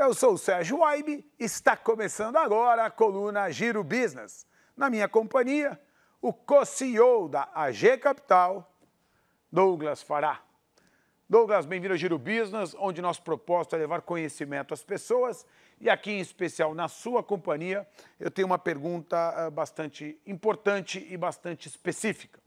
Eu sou o Sérgio Weib, está começando agora a coluna Giro Business. Na minha companhia, o co-CEO da AG Capital, Douglas Fará. Douglas, bem-vindo ao Giro Business, onde nosso propósito é levar conhecimento às pessoas e aqui, em especial, na sua companhia, eu tenho uma pergunta ah, bastante importante e bastante específica.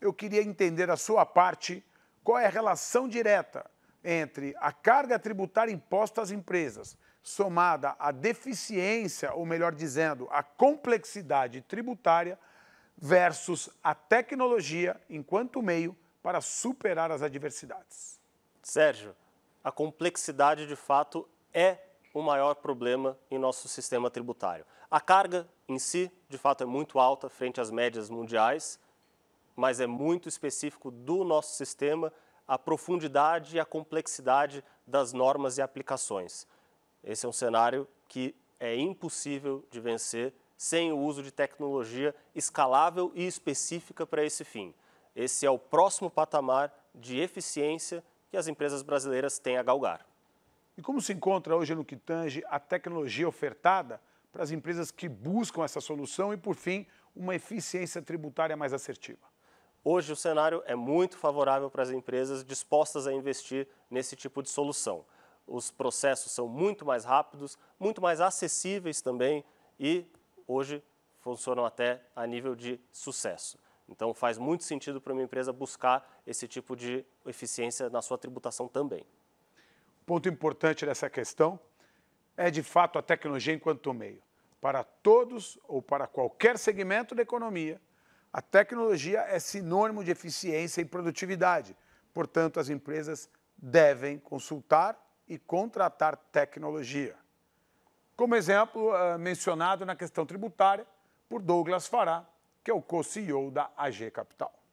Eu queria entender a sua parte qual é a relação direta entre a carga tributária imposta às empresas, somada à deficiência, ou melhor dizendo, à complexidade tributária, versus a tecnologia enquanto meio para superar as adversidades. Sérgio, a complexidade de fato é o maior problema em nosso sistema tributário. A carga em si, de fato, é muito alta frente às médias mundiais, mas é muito específico do nosso sistema a profundidade e a complexidade das normas e aplicações. Esse é um cenário que é impossível de vencer sem o uso de tecnologia escalável e específica para esse fim. Esse é o próximo patamar de eficiência que as empresas brasileiras têm a galgar. E como se encontra hoje no que tange a tecnologia ofertada para as empresas que buscam essa solução e, por fim, uma eficiência tributária mais assertiva? Hoje o cenário é muito favorável para as empresas dispostas a investir nesse tipo de solução. Os processos são muito mais rápidos, muito mais acessíveis também e hoje funcionam até a nível de sucesso. Então faz muito sentido para uma empresa buscar esse tipo de eficiência na sua tributação também. Ponto importante dessa questão é de fato a tecnologia enquanto meio. Para todos ou para qualquer segmento da economia, a tecnologia é sinônimo de eficiência e produtividade. Portanto, as empresas devem consultar e contratar tecnologia. Como exemplo eh, mencionado na questão tributária por Douglas Fará, que é o co-CEO da AG Capital.